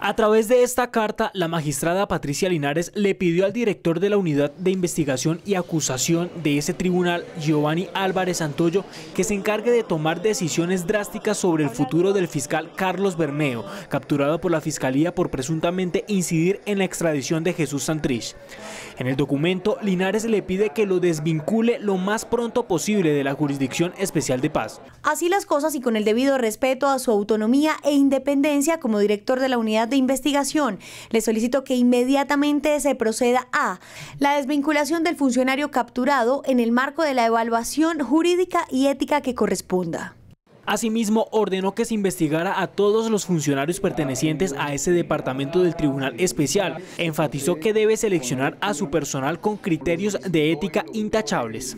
A través de esta carta, la magistrada Patricia Linares le pidió al director de la Unidad de Investigación y Acusación de ese tribunal, Giovanni Álvarez Antoyo, que se encargue de tomar decisiones drásticas sobre el futuro del fiscal Carlos Bermeo, capturado por la Fiscalía por presuntamente incidir en la extradición de Jesús Santrich. En el documento, Linares le pide que lo desvincule lo más pronto posible de la Jurisdicción Especial de Paz. Así las cosas y con el debido respeto a su autonomía e independencia como director de la Unidad de investigación, le solicito que inmediatamente se proceda a la desvinculación del funcionario capturado en el marco de la evaluación jurídica y ética que corresponda. Asimismo, ordenó que se investigara a todos los funcionarios pertenecientes a ese departamento del Tribunal Especial. Enfatizó que debe seleccionar a su personal con criterios de ética intachables.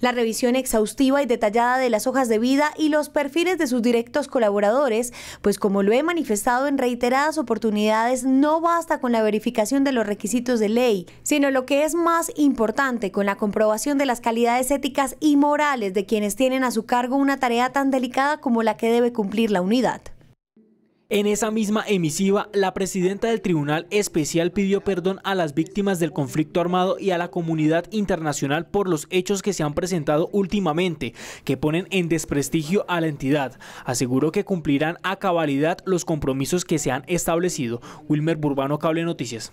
La revisión exhaustiva y detallada de las hojas de vida y los perfiles de sus directos colaboradores, pues como lo he manifestado en reiteradas oportunidades, no basta con la verificación de los requisitos de ley, sino lo que es más importante, con la comprobación de las calidades éticas y morales de quienes tienen a su cargo una tarea tan delicada como la que debe cumplir la unidad. En esa misma emisiva, la presidenta del Tribunal Especial pidió perdón a las víctimas del conflicto armado y a la comunidad internacional por los hechos que se han presentado últimamente, que ponen en desprestigio a la entidad. Aseguró que cumplirán a cabalidad los compromisos que se han establecido. Wilmer Burbano, Cable Noticias.